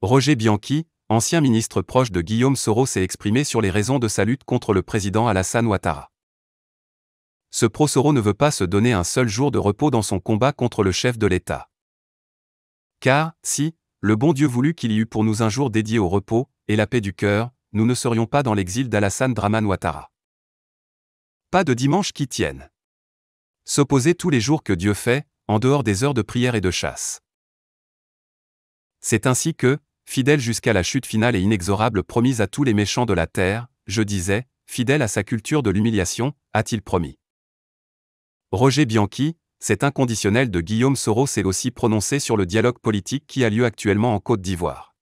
Roger Bianchi, ancien ministre proche de Guillaume Soro, s'est exprimé sur les raisons de sa lutte contre le président Alassane Ouattara. Ce pro-Soro ne veut pas se donner un seul jour de repos dans son combat contre le chef de l'État. Car, si, le bon Dieu voulut qu'il y eût pour nous un jour dédié au repos, et la paix du cœur, nous ne serions pas dans l'exil d'Alassane Draman Ouattara. Pas de dimanche qui tienne. S'opposer tous les jours que Dieu fait, en dehors des heures de prière et de chasse. C'est ainsi que, fidèle jusqu'à la chute finale et inexorable promise à tous les méchants de la terre, je disais, fidèle à sa culture de l'humiliation, a-t-il promis. Roger Bianchi, cet inconditionnel de Guillaume Soros s'est aussi prononcé sur le dialogue politique qui a lieu actuellement en Côte d'Ivoire.